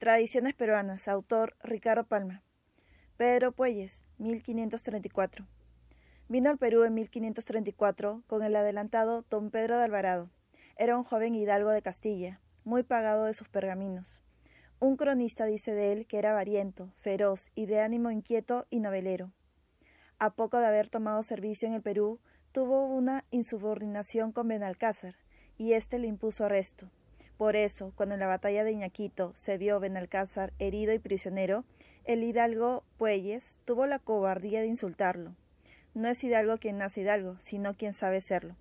Tradiciones peruanas, autor Ricardo Palma. Pedro Puelles, 1534. Vino al Perú en 1534 con el adelantado don Pedro de Alvarado. Era un joven hidalgo de Castilla, muy pagado de sus pergaminos. Un cronista dice de él que era avariento, feroz y de ánimo inquieto y novelero. A poco de haber tomado servicio en el Perú, tuvo una insubordinación con Benalcázar, y éste le impuso arresto. Por eso, cuando en la batalla de Iñaquito se vio Benalcázar herido y prisionero, el hidalgo Puelles tuvo la cobardía de insultarlo. No es hidalgo quien nace hidalgo, sino quien sabe serlo.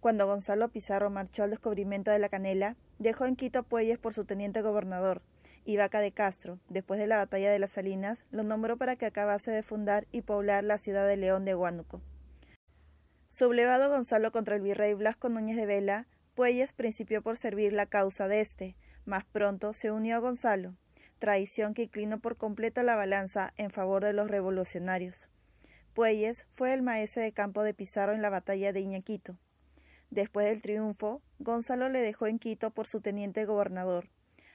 Cuando Gonzalo Pizarro marchó al descubrimiento de la canela, dejó en Quito a Puelles por su teniente gobernador, y Vaca de Castro, después de la batalla de las Salinas, lo nombró para que acabase de fundar y poblar la ciudad de León de Huánuco. Sublevado Gonzalo contra el virrey Blasco Núñez de Vela, Puelles principió por servir la causa de este, más pronto se unió a Gonzalo, traición que inclinó por completo la balanza en favor de los revolucionarios. Puelles fue el maese de campo de Pizarro en la batalla de Iñaquito. Después del triunfo, Gonzalo le dejó en Quito por su teniente gobernador.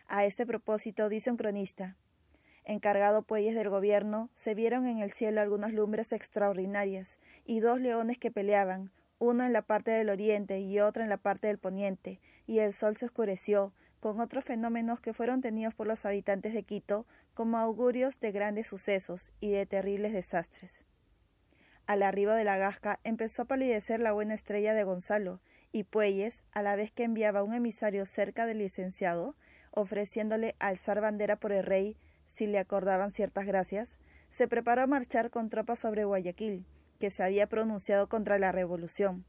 A este propósito, dice un cronista, encargado Puelles del gobierno, se vieron en el cielo algunas lumbres extraordinarias y dos leones que peleaban, uno en la parte del oriente y otro en la parte del poniente, y el sol se oscureció, con otros fenómenos que fueron tenidos por los habitantes de Quito como augurios de grandes sucesos y de terribles desastres. Al arriba de la gasca empezó a palidecer la buena estrella de Gonzalo, y Puelles, a la vez que enviaba un emisario cerca del licenciado, ofreciéndole alzar bandera por el rey, si le acordaban ciertas gracias, se preparó a marchar con tropas sobre Guayaquil, que se había pronunciado contra la revolución.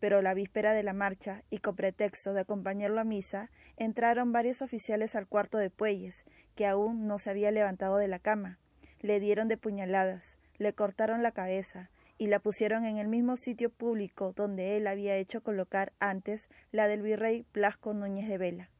Pero la víspera de la marcha, y con pretexto de acompañarlo a misa, entraron varios oficiales al cuarto de Puelles, que aún no se había levantado de la cama. Le dieron de puñaladas, le cortaron la cabeza, y la pusieron en el mismo sitio público donde él había hecho colocar antes la del virrey Blasco Núñez de Vela.